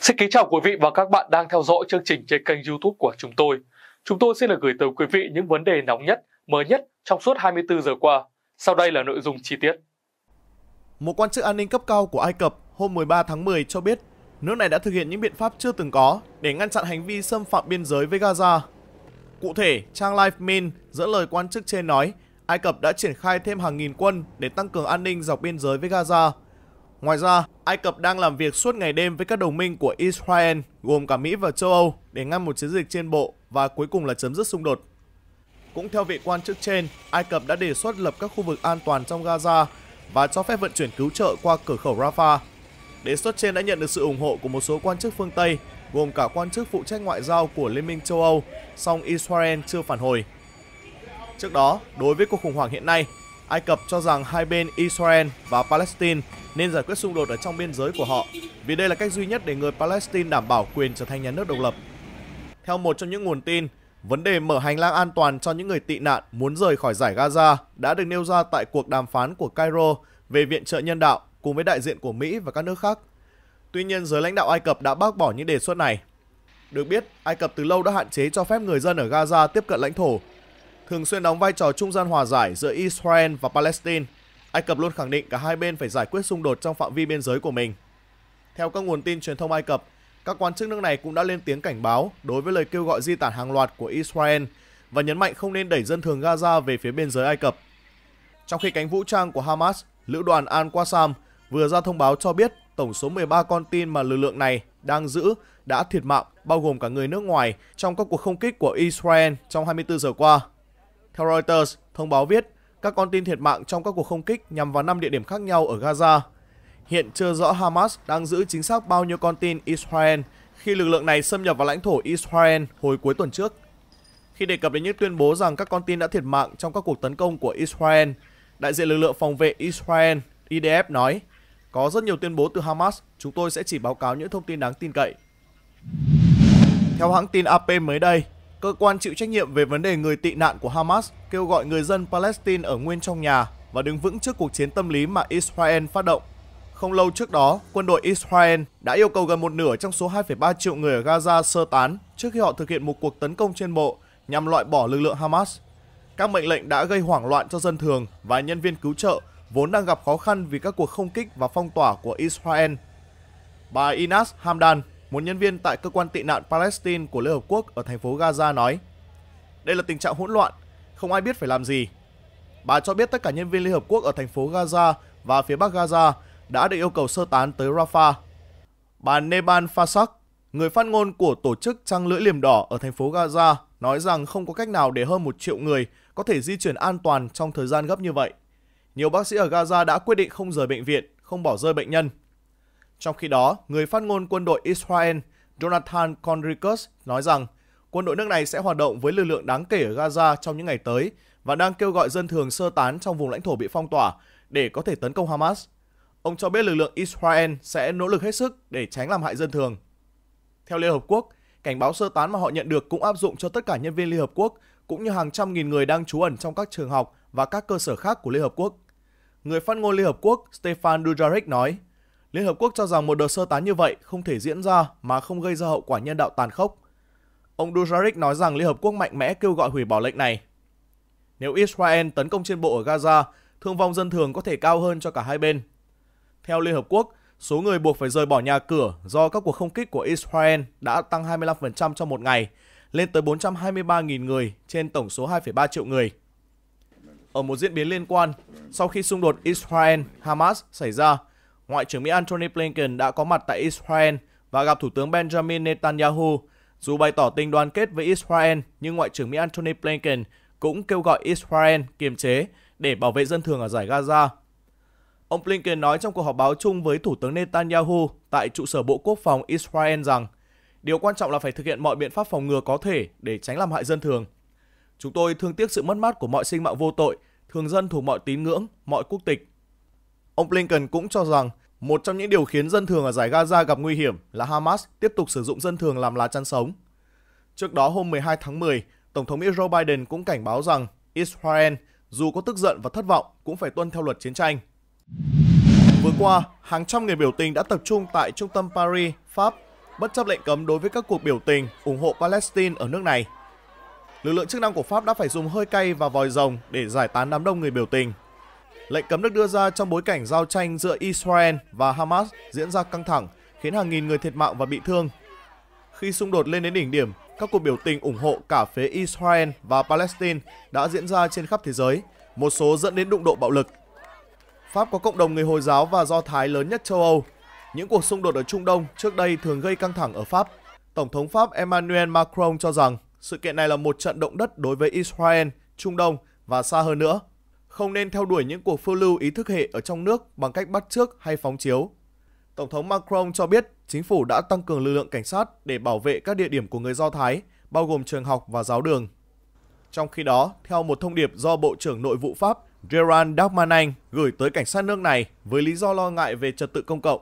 Xin kính chào quý vị và các bạn đang theo dõi chương trình trên kênh youtube của chúng tôi. Chúng tôi xin được gửi tới quý vị những vấn đề nóng nhất, mới nhất trong suốt 24 giờ qua. Sau đây là nội dung chi tiết. Một quan chức an ninh cấp cao của Ai Cập hôm 13 tháng 10 cho biết nước này đã thực hiện những biện pháp chưa từng có để ngăn chặn hành vi xâm phạm biên giới với Gaza. Cụ thể, trang Life Min dẫn lời quan chức trên nói Ai Cập đã triển khai thêm hàng nghìn quân để tăng cường an ninh dọc biên giới với Gaza Ngoài ra, Ai Cập đang làm việc suốt ngày đêm với các đồng minh của Israel, gồm cả Mỹ và châu Âu, để ngăn một chiến dịch trên bộ và cuối cùng là chấm dứt xung đột. Cũng theo vị quan chức trên, Ai Cập đã đề xuất lập các khu vực an toàn trong Gaza và cho phép vận chuyển cứu trợ qua cửa khẩu Rafah. Đề xuất trên đã nhận được sự ủng hộ của một số quan chức phương Tây, gồm cả quan chức phụ trách ngoại giao của Liên minh châu Âu, song Israel chưa phản hồi. Trước đó, đối với cuộc khủng hoảng hiện nay, Ai Cập cho rằng hai bên Israel và Palestine nên giải quyết xung đột ở trong biên giới của họ, vì đây là cách duy nhất để người Palestine đảm bảo quyền trở thành nhà nước độc lập. Theo một trong những nguồn tin, vấn đề mở hành lang an toàn cho những người tị nạn muốn rời khỏi giải Gaza đã được nêu ra tại cuộc đàm phán của Cairo về viện trợ nhân đạo cùng với đại diện của Mỹ và các nước khác. Tuy nhiên, giới lãnh đạo Ai Cập đã bác bỏ những đề xuất này. Được biết, Ai Cập từ lâu đã hạn chế cho phép người dân ở Gaza tiếp cận lãnh thổ thường xuyên đóng vai trò trung gian hòa giải giữa Israel và Palestine. Ai Cập luôn khẳng định cả hai bên phải giải quyết xung đột trong phạm vi biên giới của mình. Theo các nguồn tin truyền thông Ai Cập, các quan chức nước này cũng đã lên tiếng cảnh báo đối với lời kêu gọi di tản hàng loạt của Israel và nhấn mạnh không nên đẩy dân thường Gaza về phía biên giới Ai Cập. Trong khi cánh vũ trang của Hamas, lữ đoàn Al-Qassam vừa ra thông báo cho biết tổng số 13 con tin mà lực lượng này đang giữ đã thiệt mạng, bao gồm cả người nước ngoài trong các cuộc không kích của Israel trong 24 giờ qua theo Reuters, thông báo viết, các con tin thiệt mạng trong các cuộc không kích nhằm vào 5 địa điểm khác nhau ở Gaza. Hiện chưa rõ Hamas đang giữ chính xác bao nhiêu con tin Israel khi lực lượng này xâm nhập vào lãnh thổ Israel hồi cuối tuần trước. Khi đề cập đến những tuyên bố rằng các con tin đã thiệt mạng trong các cuộc tấn công của Israel, đại diện lực lượng phòng vệ Israel IDF nói, có rất nhiều tuyên bố từ Hamas, chúng tôi sẽ chỉ báo cáo những thông tin đáng tin cậy. Theo hãng tin AP mới đây, Cơ quan chịu trách nhiệm về vấn đề người tị nạn của Hamas kêu gọi người dân Palestine ở nguyên trong nhà và đứng vững trước cuộc chiến tâm lý mà Israel phát động. Không lâu trước đó, quân đội Israel đã yêu cầu gần một nửa trong số 2,3 triệu người ở Gaza sơ tán trước khi họ thực hiện một cuộc tấn công trên bộ nhằm loại bỏ lực lượng Hamas. Các mệnh lệnh đã gây hoảng loạn cho dân thường và nhân viên cứu trợ vốn đang gặp khó khăn vì các cuộc không kích và phong tỏa của Israel. Bà Inas Hamdan, một nhân viên tại cơ quan tị nạn Palestine của Liên Hợp Quốc ở thành phố Gaza nói Đây là tình trạng hỗn loạn, không ai biết phải làm gì. Bà cho biết tất cả nhân viên Liên Hợp Quốc ở thành phố Gaza và phía bắc Gaza đã được yêu cầu sơ tán tới Rafah. Bà Neban Fasak, người phát ngôn của tổ chức Trăng Lưỡi Liềm Đỏ ở thành phố Gaza, nói rằng không có cách nào để hơn một triệu người có thể di chuyển an toàn trong thời gian gấp như vậy. Nhiều bác sĩ ở Gaza đã quyết định không rời bệnh viện, không bỏ rơi bệnh nhân – trong khi đó, người phát ngôn quân đội Israel Jonathan Conricus nói rằng quân đội nước này sẽ hoạt động với lực lượng đáng kể ở Gaza trong những ngày tới và đang kêu gọi dân thường sơ tán trong vùng lãnh thổ bị phong tỏa để có thể tấn công Hamas. Ông cho biết lực lượng Israel sẽ nỗ lực hết sức để tránh làm hại dân thường. Theo Liên Hợp Quốc, cảnh báo sơ tán mà họ nhận được cũng áp dụng cho tất cả nhân viên Liên Hợp Quốc cũng như hàng trăm nghìn người đang trú ẩn trong các trường học và các cơ sở khác của Liên Hợp Quốc. Người phát ngôn Liên Hợp Quốc Stefan Dujarric nói – Liên Hợp Quốc cho rằng một đợt sơ tán như vậy không thể diễn ra mà không gây ra hậu quả nhân đạo tàn khốc. Ông Dujarric nói rằng Liên Hợp Quốc mạnh mẽ kêu gọi hủy bỏ lệnh này. Nếu Israel tấn công trên bộ ở Gaza, thương vong dân thường có thể cao hơn cho cả hai bên. Theo Liên Hợp Quốc, số người buộc phải rời bỏ nhà cửa do các cuộc không kích của Israel đã tăng 25% trong một ngày, lên tới 423.000 người trên tổng số 2,3 triệu người. Ở một diễn biến liên quan, sau khi xung đột Israel-Hamas xảy ra, Ngoại trưởng Mỹ Antony Blinken đã có mặt tại Israel và gặp Thủ tướng Benjamin Netanyahu. Dù bày tỏ tình đoàn kết với Israel, nhưng Ngoại trưởng Mỹ Antony Blinken cũng kêu gọi Israel kiềm chế để bảo vệ dân thường ở giải Gaza. Ông Blinken nói trong cuộc họp báo chung với Thủ tướng Netanyahu tại trụ sở Bộ Quốc phòng Israel rằng điều quan trọng là phải thực hiện mọi biện pháp phòng ngừa có thể để tránh làm hại dân thường. Chúng tôi thương tiếc sự mất mát của mọi sinh mạng vô tội, thường dân thuộc mọi tín ngưỡng, mọi quốc tịch. Ông Blinken cũng cho rằng một trong những điều khiến dân thường ở giải Gaza gặp nguy hiểm là Hamas tiếp tục sử dụng dân thường làm lá chắn sống. Trước đó hôm 12 tháng 10, Tổng thống Mỹ Joe Biden cũng cảnh báo rằng Israel dù có tức giận và thất vọng cũng phải tuân theo luật chiến tranh. Vừa qua, hàng trăm người biểu tình đã tập trung tại trung tâm Paris, Pháp, bất chấp lệnh cấm đối với các cuộc biểu tình ủng hộ Palestine ở nước này. Lực lượng chức năng của Pháp đã phải dùng hơi cay và vòi rồng để giải tán đám đông người biểu tình Lệnh cấm được đưa ra trong bối cảnh giao tranh giữa Israel và Hamas diễn ra căng thẳng, khiến hàng nghìn người thiệt mạng và bị thương. Khi xung đột lên đến đỉnh điểm, các cuộc biểu tình ủng hộ cả phía Israel và Palestine đã diễn ra trên khắp thế giới, một số dẫn đến đụng độ bạo lực. Pháp có cộng đồng người Hồi giáo và Do Thái lớn nhất châu Âu. Những cuộc xung đột ở Trung Đông trước đây thường gây căng thẳng ở Pháp. Tổng thống Pháp Emmanuel Macron cho rằng sự kiện này là một trận động đất đối với Israel, Trung Đông và xa hơn nữa không nên theo đuổi những cuộc phiêu lưu ý thức hệ ở trong nước bằng cách bắt trước hay phóng chiếu. Tổng thống Macron cho biết chính phủ đã tăng cường lực lượng cảnh sát để bảo vệ các địa điểm của người Do Thái, bao gồm trường học và giáo đường. Trong khi đó, theo một thông điệp do Bộ trưởng Nội vụ Pháp Gerard Darmanin gửi tới cảnh sát nước này với lý do lo ngại về trật tự công cộng.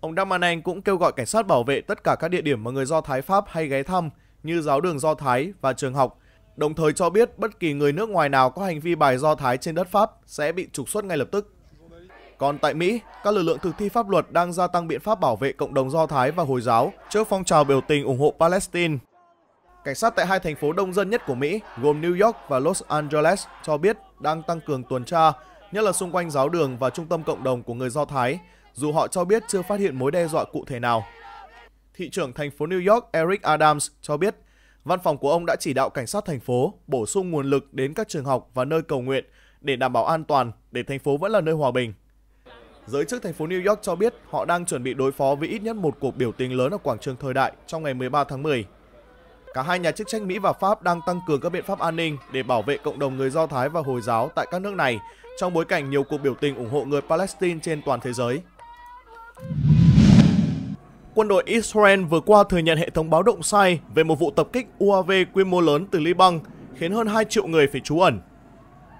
Ông Darmanin cũng kêu gọi cảnh sát bảo vệ tất cả các địa điểm mà người Do Thái Pháp hay ghé thăm như giáo đường Do Thái và trường học đồng thời cho biết bất kỳ người nước ngoài nào có hành vi bài do Thái trên đất Pháp sẽ bị trục xuất ngay lập tức. Còn tại Mỹ, các lực lượng thực thi pháp luật đang gia tăng biện pháp bảo vệ cộng đồng Do Thái và Hồi giáo trước phong trào biểu tình ủng hộ Palestine. Cảnh sát tại hai thành phố đông dân nhất của Mỹ, gồm New York và Los Angeles, cho biết đang tăng cường tuần tra, nhất là xung quanh giáo đường và trung tâm cộng đồng của người Do Thái, dù họ cho biết chưa phát hiện mối đe dọa cụ thể nào thị trưởng thành phố New York Eric Adams cho biết Văn phòng của ông đã chỉ đạo cảnh sát thành phố bổ sung nguồn lực đến các trường học và nơi cầu nguyện để đảm bảo an toàn để thành phố vẫn là nơi hòa bình. Giới chức thành phố New York cho biết họ đang chuẩn bị đối phó với ít nhất một cuộc biểu tình lớn ở quảng trường thời đại trong ngày 13 tháng 10. Cả hai nhà chức trách Mỹ và Pháp đang tăng cường các biện pháp an ninh để bảo vệ cộng đồng người Do Thái và Hồi giáo tại các nước này trong bối cảnh nhiều cuộc biểu tình ủng hộ người Palestine trên toàn thế giới quân đội Israel vừa qua thừa nhận hệ thống báo động sai về một vụ tập kích UAV quy mô lớn từ Liban, khiến hơn 2 triệu người phải trú ẩn.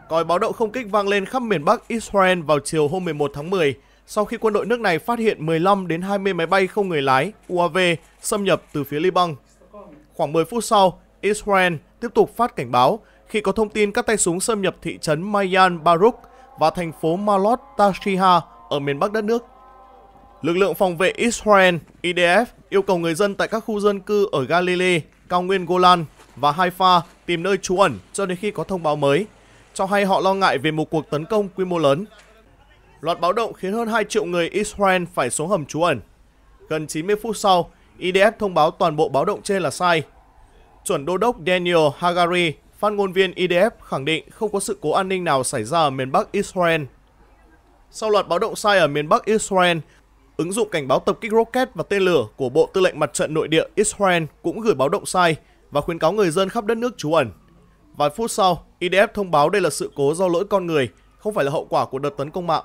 Còi báo động không kích vang lên khắp miền Bắc Israel vào chiều hôm 11 tháng 10, sau khi quân đội nước này phát hiện 15 đến 20 máy bay không người lái UAV xâm nhập từ phía Liban. Khoảng 10 phút sau, Israel tiếp tục phát cảnh báo khi có thông tin các tay súng xâm nhập thị trấn Mayan Baruch và thành phố Malot Tashiha ở miền Bắc đất nước. Lực lượng phòng vệ Israel IDF yêu cầu người dân tại các khu dân cư ở Galilee, cao nguyên Golan và Haifa tìm nơi trú ẩn cho đến khi có thông báo mới, cho hay họ lo ngại về một cuộc tấn công quy mô lớn. Loạt báo động khiến hơn 2 triệu người Israel phải xuống hầm trú ẩn. Gần 90 phút sau, IDF thông báo toàn bộ báo động trên là sai. Chuẩn đô đốc Daniel Hagari, phát ngôn viên IDF khẳng định không có sự cố an ninh nào xảy ra ở miền Bắc Israel. Sau loạt báo động sai ở miền Bắc Israel, Ứng dụng cảnh báo tập kích rocket và tên lửa của Bộ Tư lệnh Mặt trận Nội địa Israel cũng gửi báo động sai và khuyến cáo người dân khắp đất nước trú ẩn. Vài phút sau, IDF thông báo đây là sự cố do lỗi con người, không phải là hậu quả của đợt tấn công mạng.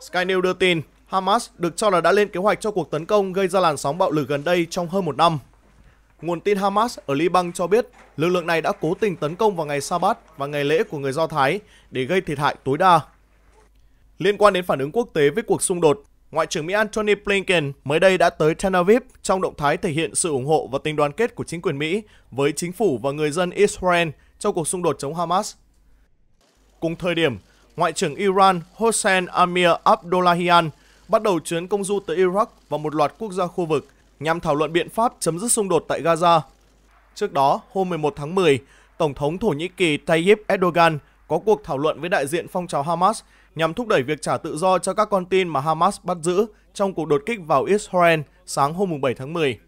Sky News đưa tin, Hamas được cho là đã lên kế hoạch cho cuộc tấn công gây ra làn sóng bạo lực gần đây trong hơn một năm. Nguồn tin Hamas ở Liban cho biết lực lượng này đã cố tình tấn công vào ngày Sabat và ngày lễ của người Do Thái để gây thiệt hại tối đa. Liên quan đến phản ứng quốc tế với cuộc xung đột, Ngoại trưởng Mỹ Antony Blinken mới đây đã tới Tel Aviv trong động thái thể hiện sự ủng hộ và tình đoàn kết của chính quyền Mỹ với chính phủ và người dân Israel trong cuộc xung đột chống Hamas. Cùng thời điểm, Ngoại trưởng Iran Hossein Amir Abdullahian bắt đầu chuyến công du tới Iraq và một loạt quốc gia khu vực nhằm thảo luận biện pháp chấm dứt xung đột tại Gaza. Trước đó, hôm 11 tháng 10, Tổng thống Thổ Nhĩ Kỳ Tayyip Erdogan có cuộc thảo luận với đại diện phong trào Hamas nhằm thúc đẩy việc trả tự do cho các con tin mà Hamas bắt giữ trong cuộc đột kích vào Israel sáng hôm 7 tháng 10.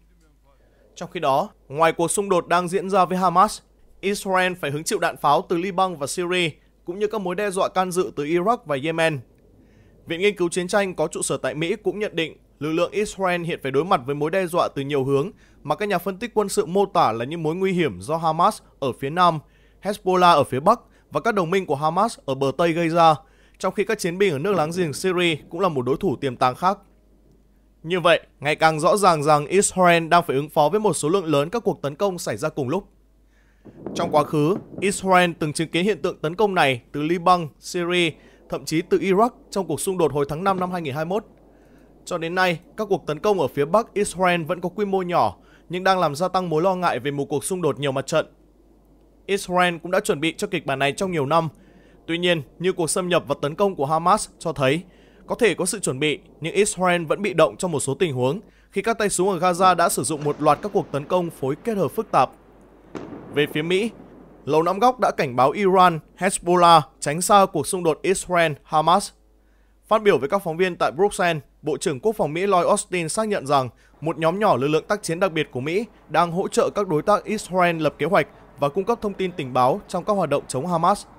Trong khi đó, ngoài cuộc xung đột đang diễn ra với Hamas, Israel phải hứng chịu đạn pháo từ Liban và Syria, cũng như các mối đe dọa can dự từ Iraq và Yemen. Viện Nghiên cứu Chiến tranh có trụ sở tại Mỹ cũng nhận định lực lượng Israel hiện phải đối mặt với mối đe dọa từ nhiều hướng mà các nhà phân tích quân sự mô tả là những mối nguy hiểm do Hamas ở phía nam, Hezbollah ở phía bắc và các đồng minh của Hamas ở bờ Tây gây ra – trong khi các chiến binh ở nước láng giềng Syria cũng là một đối thủ tiềm tàng khác. Như vậy, ngày càng rõ ràng rằng Israel đang phải ứng phó với một số lượng lớn các cuộc tấn công xảy ra cùng lúc. Trong quá khứ, Israel từng chứng kiến hiện tượng tấn công này từ Liban, Syria, thậm chí từ Iraq trong cuộc xung đột hồi tháng 5 năm 2021. Cho đến nay, các cuộc tấn công ở phía Bắc Israel vẫn có quy mô nhỏ, nhưng đang làm gia tăng mối lo ngại về một cuộc xung đột nhiều mặt trận. Israel cũng đã chuẩn bị cho kịch bản này trong nhiều năm, Tuy nhiên, như cuộc xâm nhập và tấn công của Hamas cho thấy, có thể có sự chuẩn bị, nhưng Israel vẫn bị động trong một số tình huống khi các tay súng ở Gaza đã sử dụng một loạt các cuộc tấn công phối kết hợp phức tạp. Về phía Mỹ, Lầu Năm Góc đã cảnh báo Iran, Hezbollah tránh xa cuộc xung đột Israel-Hamas. Phát biểu với các phóng viên tại Bruxelles, Bộ trưởng Quốc phòng Mỹ Lloyd Austin xác nhận rằng một nhóm nhỏ lực lượng tác chiến đặc biệt của Mỹ đang hỗ trợ các đối tác Israel lập kế hoạch và cung cấp thông tin tình báo trong các hoạt động chống Hamas –